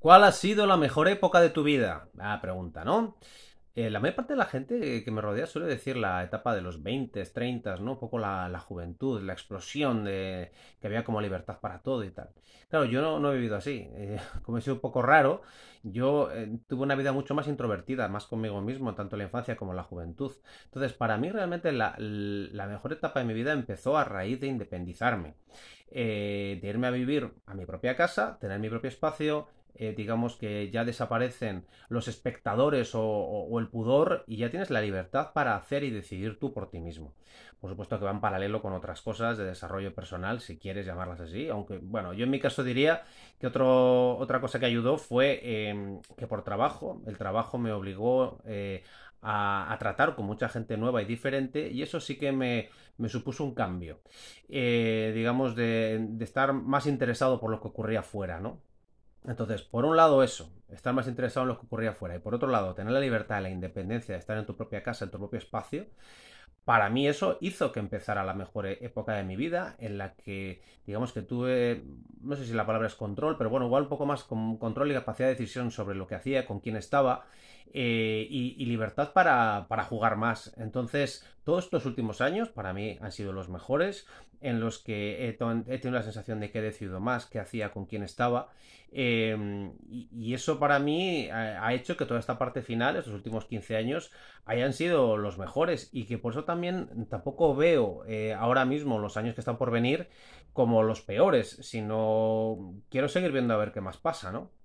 ¿Cuál ha sido la mejor época de tu vida? Ah, pregunta, ¿no? Eh, la mayor parte de la gente que me rodea suele decir la etapa de los 20, 30, ¿no? Un poco la, juventud, la explosión de que había como libertad para todo y tal. Claro, yo no, he vivido así. Eh, como he sido un poco raro, yo eh, tuve una vida mucho más introvertida, más conmigo mismo, tanto la infancia como la juventud. Entonces, para mí realmente la mejor etapa de mi vida empezó a raíz de independizarme. de irme a vivir a mi propia casa, tener mi propio espacio, eh, digamos que ya desaparecen los espectadores o, el pudor y ya tienes la libertad para hacer y decidir tú por ti mismo. Por supuesto que va en paralelo con otras cosas de desarrollo personal, si quieres llamarlas así, aunque bueno, yo en mi caso diría que otra cosa que ayudó fue em, que por trabajo, el trabajo me obligó eh, a, tratar con mucha gente nueva y diferente y eso sí que me, supuso un cambio, eh, digamos, de, de, estar más interesado por lo que ocurría afuera, ¿no? Entonces, por un lado eso, estar más interesado en lo que ocurría afuera, y por otro lado, tener la libertad, la independencia de estar en tu propia casa, en tu propio espacio, para mí eso hizo que empezara la mejor e-, época de mi vida, en la que, digamos que tuve, no sé si la palabra es control, pero bueno, igual un poco más con control y capacidad de decisión sobre lo que hacía, con quién estaba, eh, y, libertad para, jugar más. Entonces, todos estos últimos años para mí han sido los mejores, en los que he, tenido la sensación de que he decidido más, qué hacía, con quién estaba. Em, y, eso para mí ha, hecho que toda esta parte final, estos últimos 15 años, hayan sido los mejores y que por eso también tampoco veo eh, ahora mismo los años que están por venir como los peores, sino quiero seguir viendo a ver qué más pasa, ¿no?